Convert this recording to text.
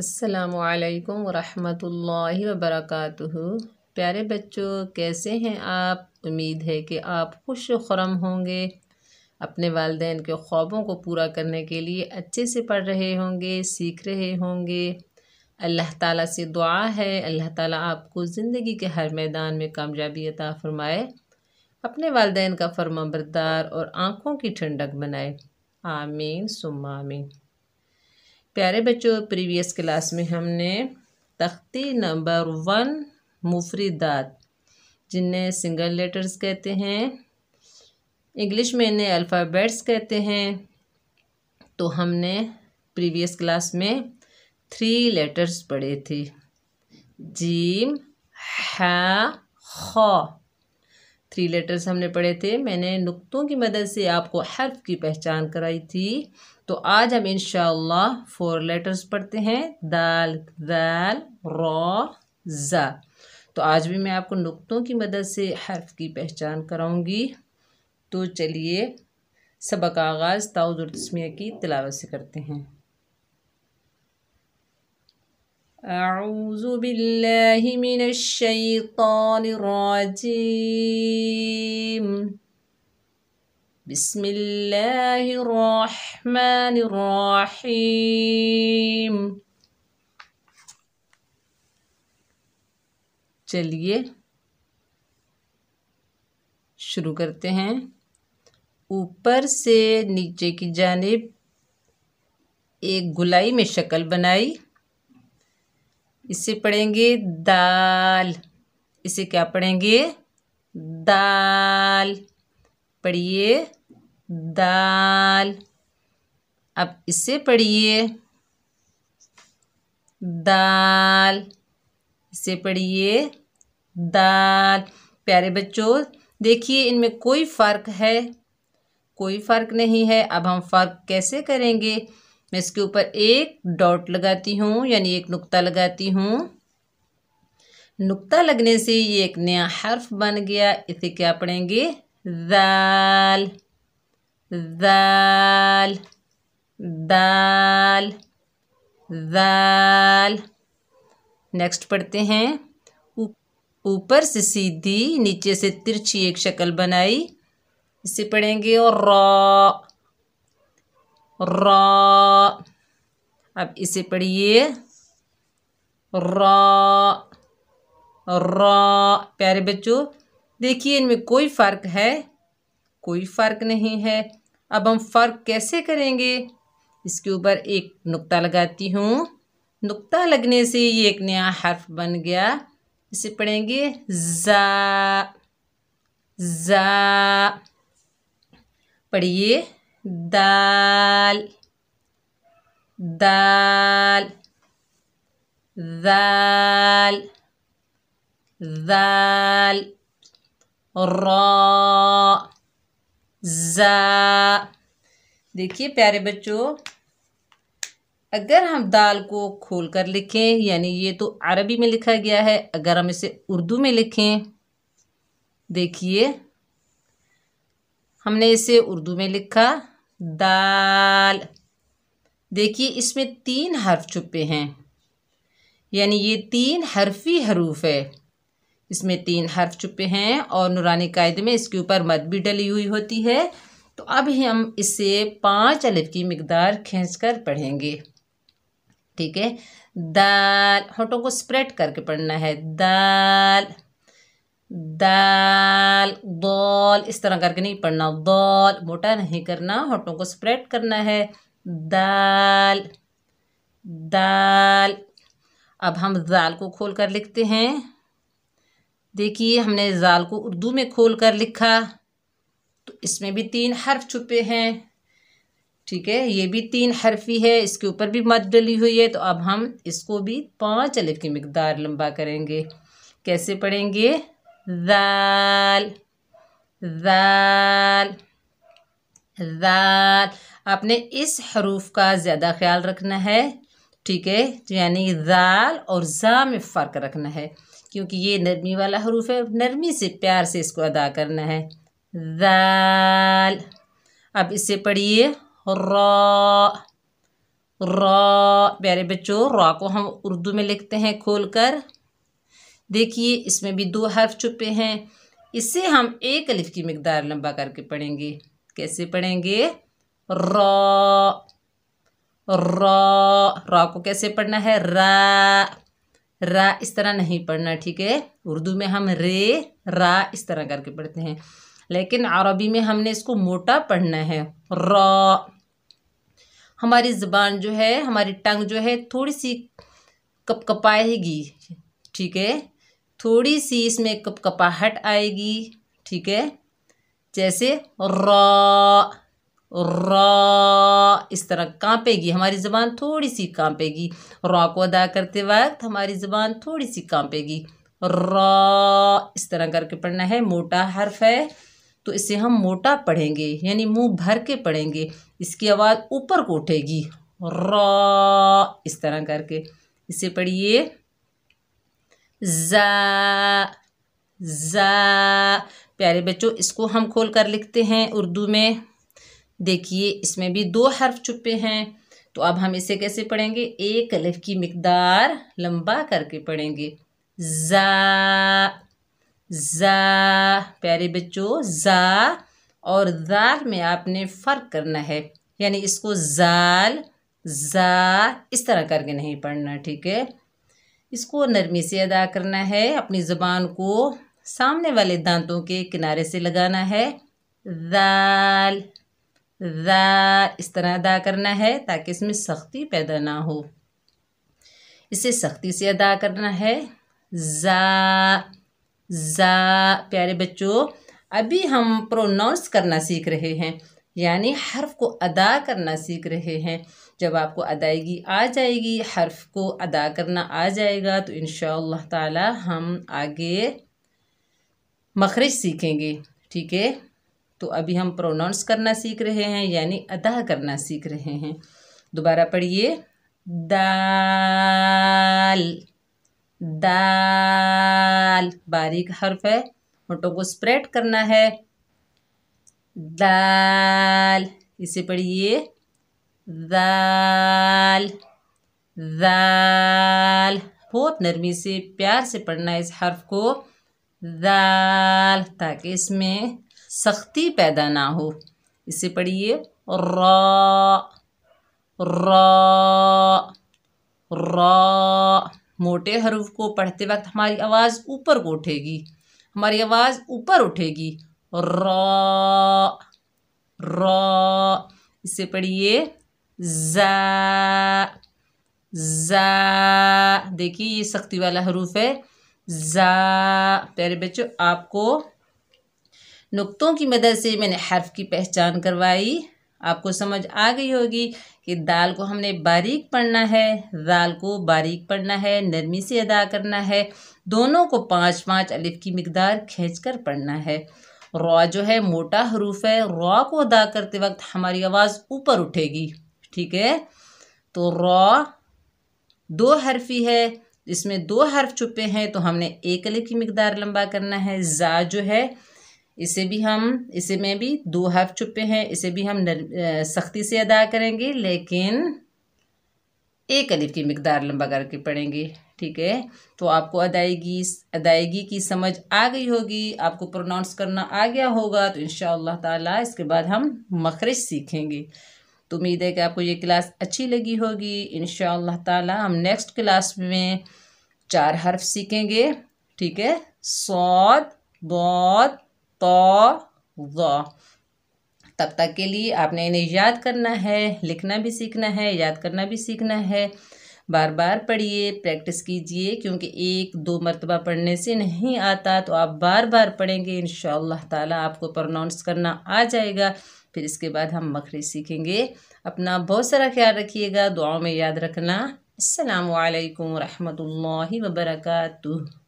असलकम वरहमतुल्लाहि वर्क प्यारे बच्चों कैसे हैं आप उम्मीद है कि आप खुश खुरम होंगे अपने वालदेन के ख्वाबों को पूरा करने के लिए अच्छे से पढ़ रहे होंगे सीख रहे होंगे अल्लाह ताला से दुआ है अल्लाह ताला आपको ज़िंदगी के हर मैदान में कामयाबी अता फ़रमाए अपने वालदेन का फर्मा बरदार और आँखों की ठंडक बनाए आमीन सुम आमीन प्यारे बच्चों प्रीवियस क्लास में हमने तख्ती नंबर वन मुफरीदात जिन्हें सिंगल लेटर्स कहते हैं इंग्लिश में इन्हें अल्फ़ाबेट्स कहते हैं तो हमने प्रीवियस क्लास में थ्री लेटर्स पढ़े थे जीम है खा थ्री लेटर्स हमने पढ़े थे मैंने नुक्तों की मदद से आपको हर्फ की पहचान कराई थी तो आज हम इन फोर लेटर्स पढ़ते हैं दाल दाल रा तो आज भी मैं आपको नुक्तों की मदद से हर्फ की पहचान कराऊंगी तो चलिए सबक आगाज़ ताउदुलतस्मिया की तलावत से करते हैं بالله من الشيطان الرجيم الرحيم चलिए शुरू करते हैं ऊपर से नीचे की जानेब एक गुलाई में शक्ल बनाई इसे पढ़ेंगे दाल इसे क्या पढ़ेंगे दाल पढ़िए दाल अब इसे पढ़िए दाल इसे पढ़िए दाल प्यारे बच्चों देखिए इनमें कोई फ़र्क है कोई फ़र्क नहीं है अब हम फ़र्क कैसे करेंगे मैं इसके ऊपर एक डॉट लगाती हूँ यानी एक नुक्ता लगाती हूँ नुक्ता लगने से ये एक नया हर्फ बन गया इसे क्या पढ़ेंगे दाल ذال ذال ذال नेक्स्ट पढ़ते हैं ऊपर से सीधी नीचे से तिरछी एक शक्ल बनाई इसे पढ़ेंगे और रॉ रॉ अब इसे पढ़िए रॉ रॉ प्यारे बच्चों देखिए इनमें कोई फ़र्क है कोई फ़र्क नहीं है अब हम फ़र्क कैसे करेंगे इसके ऊपर एक नुक्ता लगाती हूँ नुक्ता लगने से ये एक नया हर्फ बन गया इसे पढ़ेंगे जा जा पढ़िए दाल दाल दाल दाल रॉ ज़ा देखिए प्यारे बच्चों अगर हम दाल को खोल कर लिखें यानी ये तो अरबी में लिखा गया है अगर हम इसे उर्दू में लिखें देखिए हमने इसे उर्दू में लिखा दाल देखिए इसमें तीन हर्फ छुपे हैं यानी ये तीन हरफी हरूफ है इसमें तीन हर्फ छुपे हैं और नुरानी कायदे में इसके ऊपर मद भी डली हुई होती है तो अब हम इसे पांच अलिफ की मकदार खींच कर पढ़ेंगे ठीक है दाल होटों को स्प्रेड करके पढ़ना है दाल दाल दौल इस तरह करके नहीं पढ़ना दौल मोटा नहीं करना होटों को स्प्रेड करना है दाल दाल अब हम दाल को खोल कर लिखते हैं देखिए हमने जाल को उर्दू में खोल कर लिखा तो इसमें भी तीन हर्फ छुपे हैं ठीक है ये भी तीन हर्फी है इसके ऊपर भी मत डली हुई है तो अब हम इसको भी पाँच अलिफ की मकदार लंबा करेंगे कैसे पढ़ेंगे जाल जाल जाल आपने इस हरूफ का ज़्यादा ख्याल रखना है ठीक है तो यानी जाल और जा में फ़र्क रखना है क्योंकि ये नरमी वाला हरूफ है नरमी से प्यार से इसको अदा करना है दाल अब इसे पढ़िए रॉ प्यारे बच्चों रॉ को हम उर्दू में लिखते हैं खोल कर देखिए इसमें भी दो हर्फ छुपे हैं इसे हम एक अलिफ की मकदार लंबा करके पढ़ेंगे कैसे पढ़ेंगे रॉ रॉ रॉ को कैसे पढ़ना है रा रा इस तरह नहीं पढ़ना ठीक है उर्दू में हम रे रा इस तरह करके पढ़ते हैं लेकिन अरबी में हमने इसको मोटा पढ़ना है रा हमारी ज़बान जो है हमारी टंग जो है थोड़ी सी कप कपाएगी ठीक है थोड़ी सी इसमें कप कपाहट आएगी ठीक है जैसे रा रा इस तरह कांपेगी हमारी ज़बान थोड़ी सी कांपेगी रा को अदा करते वक्त हमारी ज़बान थोड़ी सी कांपेगी रा इस तरह करके पढ़ना है मोटा हर्फ है तो इसे हम मोटा पढ़ेंगे यानी मुंह भर के पढ़ेंगे इसकी आवाज़ ऊपर को उठेगी रा इस तरह करके इसे पढ़िए जा जा प्यारे बच्चों इसको हम खोल कर लिखते हैं उर्दू में देखिए इसमें भी दो हर्फ छुपे हैं तो अब हम इसे कैसे पढ़ेंगे एक अलिफ की मकदार लंबा करके पढ़ेंगे जा जा प्यारे बच्चों जा और जार में आपने फ़र्क करना है यानी इसको जाल जा इस तरह करके नहीं पढ़ना ठीक है इसको नरमी से अदा करना है अपनी ज़ुबान को सामने वाले दांतों के किनारे से लगाना है दाल दा इस तरह अदा करना है ताकि इसमें सख्ती पैदा ना हो इसे सख्ती से अदा करना है जा जा प्यारे बच्चों अभी हम प्रोनाउंस करना सीख रहे हैं यानी हर्फ को अदा करना सीख रहे हैं जब आपको अदायगी आ जाएगी हर्फ को अदा करना आ जाएगा तो इन ताला हम आगे मखरज सीखेंगे ठीक है तो अभी हम प्रोनाउंस करना सीख रहे हैं यानी अदा करना सीख रहे हैं दोबारा पढ़िए दाल दाल बारीक हर्फ है होटों को स्प्रेड करना है दाल इसे पढ़िए दाल दाल बहुत नरमी से प्यार से पढ़ना है इस हर्फ को दाल ताकि इसमें सख्ती पैदा ना हो इसे पढ़िए मोटे हरूफ को पढ़ते वक्त हमारी आवाज़ ऊपर को उठेगी हमारी आवाज़ ऊपर उठेगी इसे पढ़िए जा देखिए ये सख्ती वाला हरूफ है जा प्यारे बच्चों आपको नुक्तों की मदद से मैंने हर्फ की पहचान करवाई आपको समझ आ गई होगी कि दाल को हमने बारीक पढ़ना है दाल को बारीक पढ़ना है नरमी से अदा करना है दोनों को पाँच पाँच अलिफ की मकदार खींच कर पढ़ना है रॉ जो है मोटा हरूफ है रॉ को अदा करते वक्त हमारी आवाज़ ऊपर उठेगी ठीक है तो रॉ दो हरफी है इसमें दो हर्फ छुपे हैं तो हमने एक अलिफ की मकदार लंबा करना है जा जो है इसे भी हम इसे में भी दो हर्फ छुपे हैं इसे भी हम सख्ती से अदा करेंगे लेकिन एक अलिफ की मकदार लंबा करके पढ़ेंगे ठीक है तो आपको अदायगी अदायगी की समझ आ गई होगी आपको प्रोनाउंस करना आ गया होगा तो इन ताला इसके बाद हम मखरज सीखेंगे तो उम्मीद है कि आपको ये क्लास अच्छी लगी होगी इन ताला हम नेक्स्ट क्लास में चार हर्फ सीखेंगे ठीक है सौद बौद तो तब तक के लिए आपने इन्हें याद करना है लिखना भी सीखना है याद करना भी सीखना है बार बार पढ़िए प्रैक्टिस कीजिए क्योंकि एक दो मरतबा पढ़ने से नहीं आता तो आप बार बार पढ़ेंगे इन ताला आपको प्रोनाउंस करना आ जाएगा फिर इसके बाद हम मखरी सीखेंगे अपना बहुत सारा ख्याल रखिएगा दुआओं में याद रखना असलकम वरहमल वबरकू